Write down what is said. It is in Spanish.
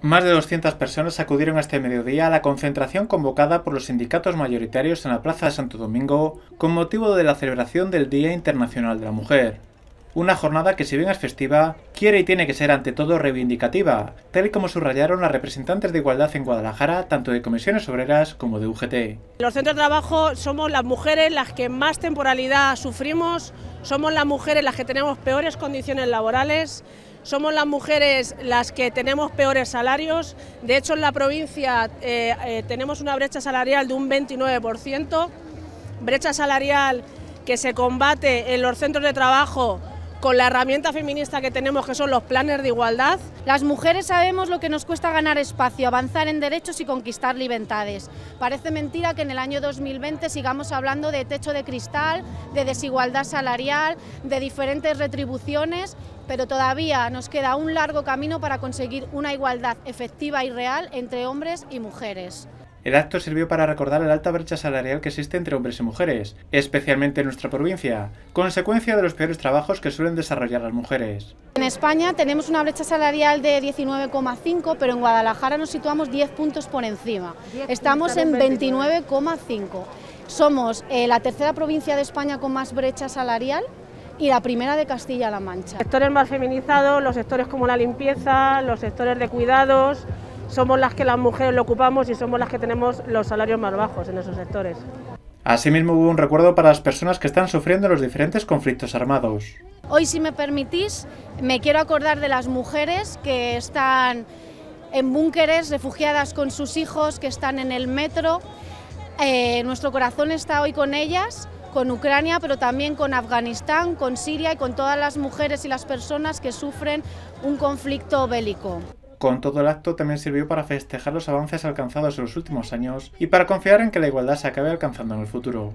Más de 200 personas acudieron este mediodía a la concentración convocada por los sindicatos mayoritarios en la Plaza de Santo Domingo con motivo de la celebración del Día Internacional de la Mujer. Una jornada que si bien es festiva, quiere y tiene que ser ante todo reivindicativa, tal y como subrayaron las representantes de igualdad en Guadalajara, tanto de comisiones obreras como de UGT. Los centros de trabajo somos las mujeres las que más temporalidad sufrimos, somos las mujeres las que tenemos peores condiciones laborales, somos las mujeres las que tenemos peores salarios. De hecho, en la provincia eh, eh, tenemos una brecha salarial de un 29%, brecha salarial que se combate en los centros de trabajo con la herramienta feminista que tenemos, que son los planes de igualdad. Las mujeres sabemos lo que nos cuesta ganar espacio, avanzar en derechos y conquistar libertades. Parece mentira que en el año 2020 sigamos hablando de techo de cristal, de desigualdad salarial, de diferentes retribuciones pero todavía nos queda un largo camino para conseguir una igualdad efectiva y real entre hombres y mujeres. El acto sirvió para recordar la alta brecha salarial que existe entre hombres y mujeres, especialmente en nuestra provincia, consecuencia de los peores trabajos que suelen desarrollar las mujeres. En España tenemos una brecha salarial de 19,5, pero en Guadalajara nos situamos 10 puntos por encima. Estamos en 29,5. Somos eh, la tercera provincia de España con más brecha salarial y la primera de Castilla-La Mancha. Sectores más feminizados, los sectores como la limpieza, los sectores de cuidados, somos las que las mujeres lo ocupamos y somos las que tenemos los salarios más bajos en esos sectores. Asimismo hubo un recuerdo para las personas que están sufriendo los diferentes conflictos armados. Hoy, si me permitís, me quiero acordar de las mujeres que están en búnkeres, refugiadas con sus hijos, que están en el metro. Eh, nuestro corazón está hoy con ellas con Ucrania, pero también con Afganistán, con Siria y con todas las mujeres y las personas que sufren un conflicto bélico. Con todo el acto también sirvió para festejar los avances alcanzados en los últimos años y para confiar en que la igualdad se acabe alcanzando en el futuro.